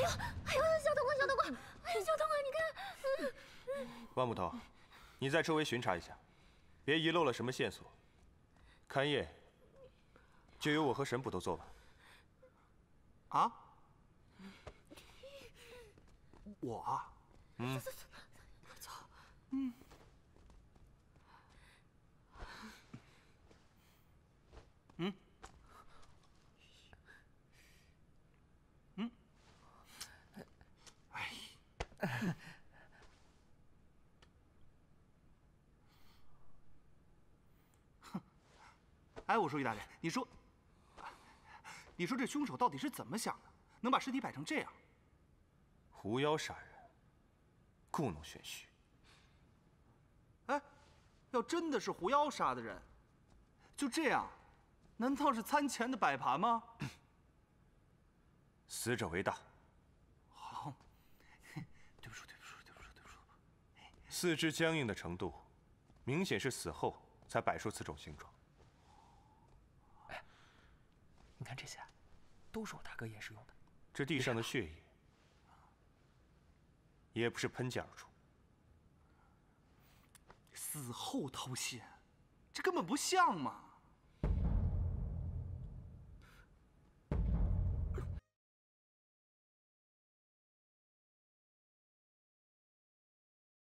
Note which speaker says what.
Speaker 1: 哎呦，哎呦，小痛哥，小痛哥，小痛哥，你看，万捕头，你在周围巡查一下，别遗漏了什么线索。勘夜就由我和沈捕头做吧。啊？我？嗯。走走走。嗯。嗯。哼！哎，我说于大人，你说，你说这凶手到底是怎么想的，能把尸体摆成这样？狐妖杀人，故弄玄虚。哎，要真的是狐妖杀的人，就这样，难道是餐前的摆盘吗？死者为大。四肢僵硬的程度，明显是死后才摆出此种形状。你看这些，都是我大哥演示用的。这地上的血液，也不是喷溅而出。死后掏心，这根本不像嘛！